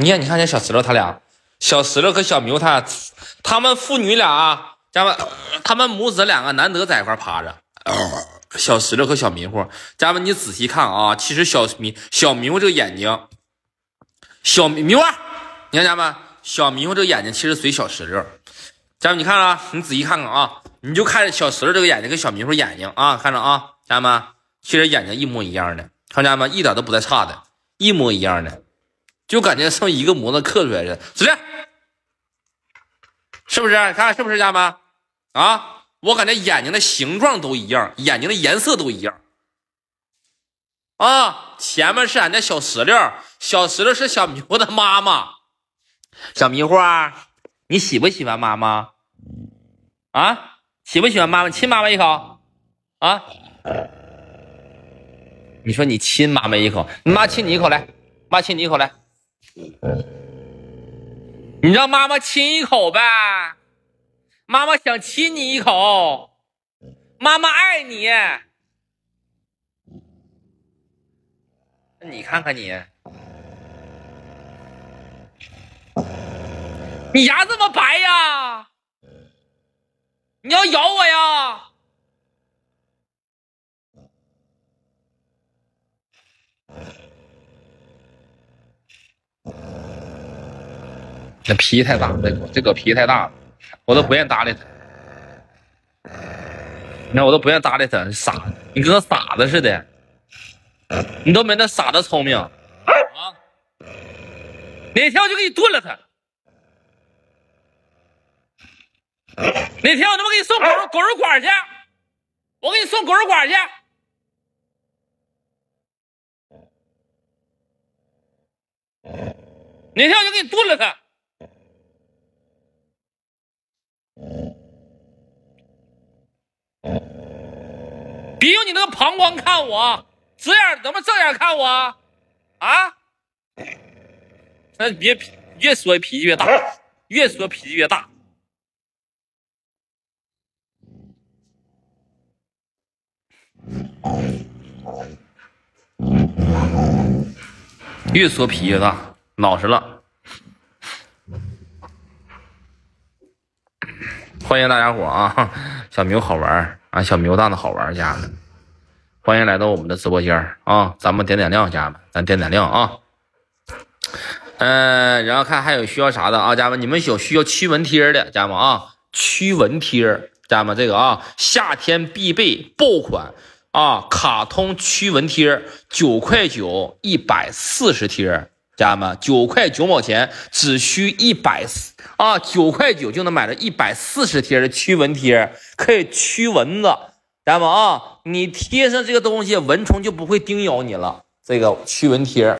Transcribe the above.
你看，你看这小石头他俩，小石头和小迷糊他，他们父女俩，家们，他们母子两个难得在一块趴着。小石头和小迷糊，家们你仔细看啊，其实小迷小迷糊这个眼睛，小迷糊，你看家们，小迷糊这个眼睛其实随小石头。家们你看啊，你仔细看看啊，你就看小石头这个眼睛跟小迷糊眼睛啊，看着啊，家们其实眼睛一模一样的，看家们一点都不带差的，一模一样的。就感觉像一个模子刻出来的，是不是不是？你看是不是家们？啊，我感觉眼睛的形状都一样，眼睛的颜色都一样。啊，前面是俺家小石榴，小石榴是小迷糊的妈妈。小迷糊，你喜不喜欢妈妈？啊，喜不喜欢妈妈？亲妈妈一口。啊，你说你亲妈妈一口，妈亲你一口来，妈亲你一口来。你让妈妈亲一口呗，妈妈想亲你一口，妈妈爱你。你看看你，你牙这么白呀？你要咬我呀？那脾气太大，这狗这狗脾气太大了，我都不愿搭理他。你看，我都不愿搭理他，傻你跟个傻子似的，你都没那傻子聪明。啊！哪天我就给你炖了他。哪天我他妈给你送狗肉狗肉馆去，我给你送狗肉馆去。哪天我就给你炖了他。别用你那个膀胱看我，直眼能不能正眼看我啊？那你别越说脾气越大，越说脾气越大，越说脾气越大，老实了。欢迎大家伙啊，小明好玩啊，小明大的好玩家家们，欢迎来到我们的直播间啊，咱们点点亮，家们，咱点点亮啊。嗯，然后看还有需要啥的啊，家人们，你们有需要驱蚊贴的家人们啊，驱蚊贴，家人们这个啊，夏天必备爆款啊，卡通驱蚊贴，九块九，一百四十贴。家人们，九块九毛钱只需一百四啊，九块九就能买到一百四十贴的驱蚊贴，可以驱蚊子。家人们啊，你贴上这个东西，蚊虫就不会叮咬你了。这个驱蚊贴。